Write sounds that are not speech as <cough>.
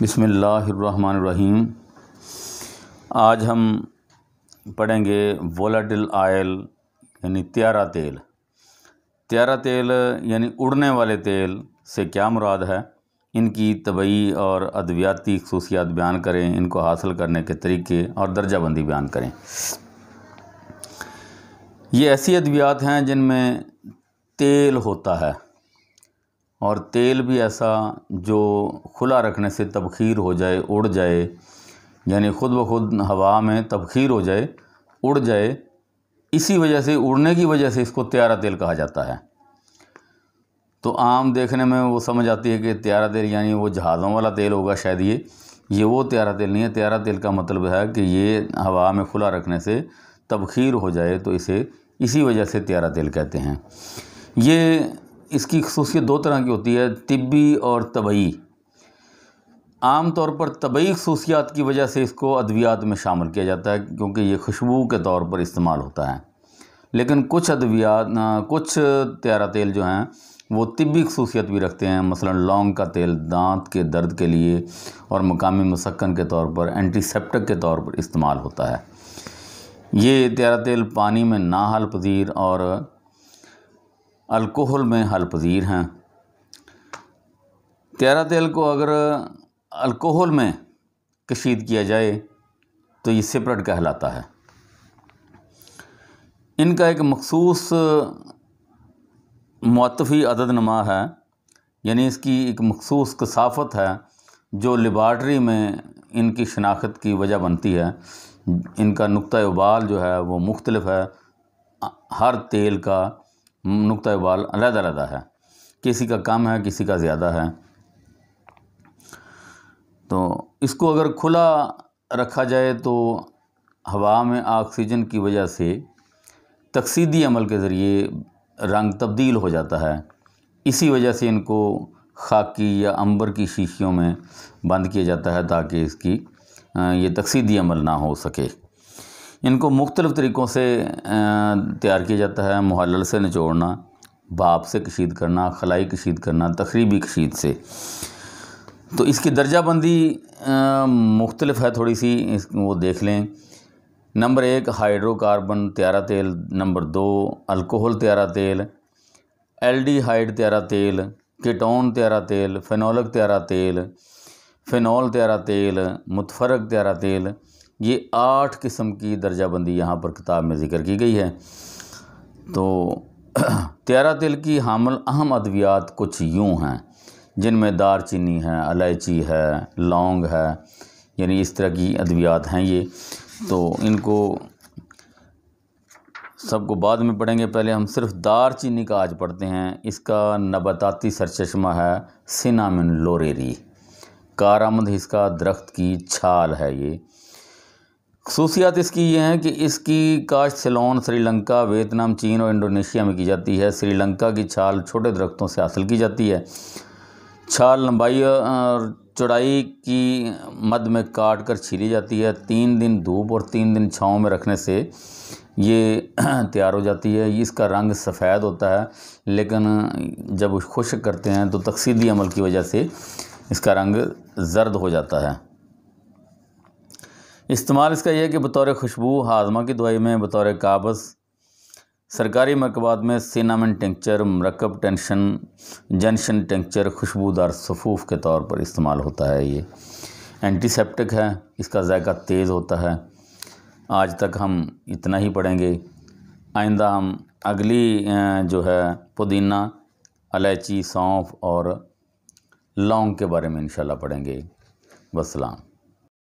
बिसमीम आज हम पढ़ेंगे वोलाटिल आयल यानी त्यारा तेल त्यारा तेल यानी उड़ने वाले तेल से क्या मुराद है इनकी तबई और अद्वियाती खसूसियात बयान करें इनको हासिल करने के तरीके और दर्जाबंदी बयान करें ये ऐसी अद्वियात हैं जिनमें तेल होता है और तेल भी ऐसा जो खुला रखने से तबखीर हो जाए उड़ जाए यानी ख़ुद ब खुद हवा में तबखीर हो जाए उड़ जाए इसी वजह से उड़ने की वजह से इसको त्यारा तेल कहा जाता है तो आम देखने में वो समझ आती है कि त्यारा तेल यानी वो जहाज़ों वाला तेल होगा शायद ये ये वो त्यारा तेल नहीं है त्यारा तेल का मतलब है कि ये हवा में खुला रखने से तबखीर हो जाए तो इसे इसी वजह से त्यारा तेल कहते हैं ये इसकी खसूसियत दो तरह की होती है तिब्बी और तबई आम तौर पर तबई खसूसियात की वजह से इसको अद्वियात में शामिल किया जाता है क्योंकि ये खुशबू के तौर पर इस्तेमाल होता है लेकिन कुछ अद्वियात कुछ त्यारा तेल जो हैं वो तिब्बी खसूसियत भी रखते हैं मसलन लौंग का तेल दांत के दर्द के लिए और मकामी मसक्कन के तौर पर एंटीसेप्टिक के तौर पर इस्तेमाल होता है ये त्यारा तेल पानी में ना हल पजीर और अल्कोहल में हल पजीर हैं तैरा तेल को अगर अल्कोहल में कशीद किया जाए तो ये सिपरट कहलाता है इनका एक मखसूस मतफ़ी अदद नमा है यानी इसकी एक मखसूस कसाफत है जो लेबार्ट्री में इनकी शनाख्त की वजह बनती है इनका नुक़ उबाल जो है वो मुख्तलफ़ है हर तेल का नुक़ बाल अलग अलग है किसी का कम है किसी का ज़्यादा है तो इसको अगर खुला रखा जाए तो हवा में ऑक्सीजन की वजह से तकसीदी अमल के ज़रिए रंग तब्दील हो जाता है इसी वजह से इनको खाकी या अंबर की शीशियों में बंद किया जाता है ताकि इसकी ये तकसीदी अमल ना हो सके इनको मुख्तलिफ़ तरीक़ों से तैयार किया जाता है मुहलल से निचोड़ना बाप से कशीद करना खलाई कशीद करना तकरीबी कशीद से तो इसकी दर्जा बंदी मुख्तलिफ है थोड़ी सी इस वो देख लें नंबर एक हाइड्रोकार्बन त्यारा तेल नंबर दो अल्कोहल त्यारा तेल एल्डिहाइड त्यारा तेल केटोन त्यारा तेल फिनोलक त्यारा तेल फिनोल त्यारा तेल मुतफरक त्यारा तेल ये आठ किस्म की दर्जाबंदी यहाँ पर किताब में ज़िक्र की गई है तो <clears throat> त्यारा तिल की हामल अहम अद्वियात कुछ यूँ हैं जिनमें दार चीनी है अलायची है लौंग है यानी इस तरह की अद्वियात हैं ये तो इनको सबको बाद में पढ़ेंगे पहले हम सिर्फ दार चीनी का आज पढ़ते हैं इसका नबताती सरचश्मा है सिनामिन लोरेरी कारामद इसका दरख्त की छाल है ये खसूसियात इसकी ये हैं कि इसकी काश्त सिलोन श्रीलंका वियतनाम चीन और इंडोनेशिया में की जाती है श्रीलंका की छाल छोटे दरख्तों से हासिल की जाती है छाल लंबाई और चौड़ाई की मद में काट कर छीली जाती है तीन दिन धूप और तीन दिन छाँव में रखने से ये <clears throat> तैयार हो जाती है इसका रंग सफ़ेद होता है लेकिन जब खुश करते हैं तो तकसीदी अमल की वजह से इसका रंग जर्द हो जाता है इस्तेमाल इसका यह है कि बतौर खुशबू हाजमा की दवाई में बतौर काबस सरकारी मरकबात में सीनामिन टेंचर मरकब टेंशन जनशन टेंचर खुशबूदार सफूफ के तौर पर इस्तेमाल होता है ये एंटीसेप्टिक है इसका जायका तेज़ होता है आज तक हम इतना ही पढ़ेंगे आइंदा हम अगली जो है पुदीना अलायची सौंफ और लौंग के बारे में इंशाल्लाह पढ़ेंगे वसलाम